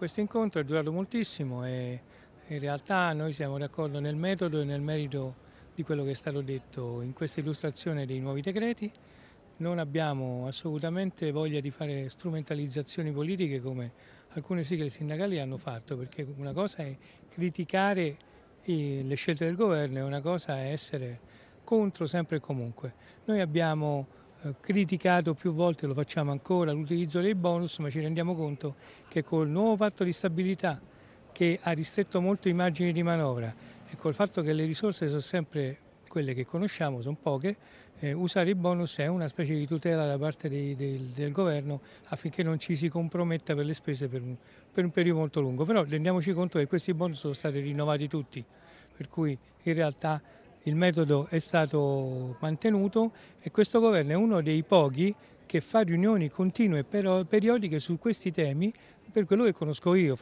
Questo incontro è durato moltissimo e in realtà noi siamo d'accordo nel metodo e nel merito di quello che è stato detto in questa illustrazione dei nuovi decreti. Non abbiamo assolutamente voglia di fare strumentalizzazioni politiche come alcune sigle sindacali hanno fatto, perché una cosa è criticare eh, le scelte del governo e una cosa è essere contro sempre e comunque. Noi abbiamo eh, criticato più volte, lo facciamo ancora, l'utilizzo dei bonus, ma ci rendiamo conto che col nuovo patto di stabilità che ha ristretto molto i margini di manovra e col fatto che le risorse sono sempre quelle che conosciamo, sono poche, eh, usare i bonus è una specie di tutela da parte dei, del, del, governo affinché non ci si comprometta per le spese per un, per un periodo molto lungo. Però rendiamoci conto che questi bonus sono stati rinnovati tutti, per cui in realtà il metodo è stato mantenuto e questo governo è uno dei pochi che fa riunioni continue e periodiche su questi temi per quello che conosco io.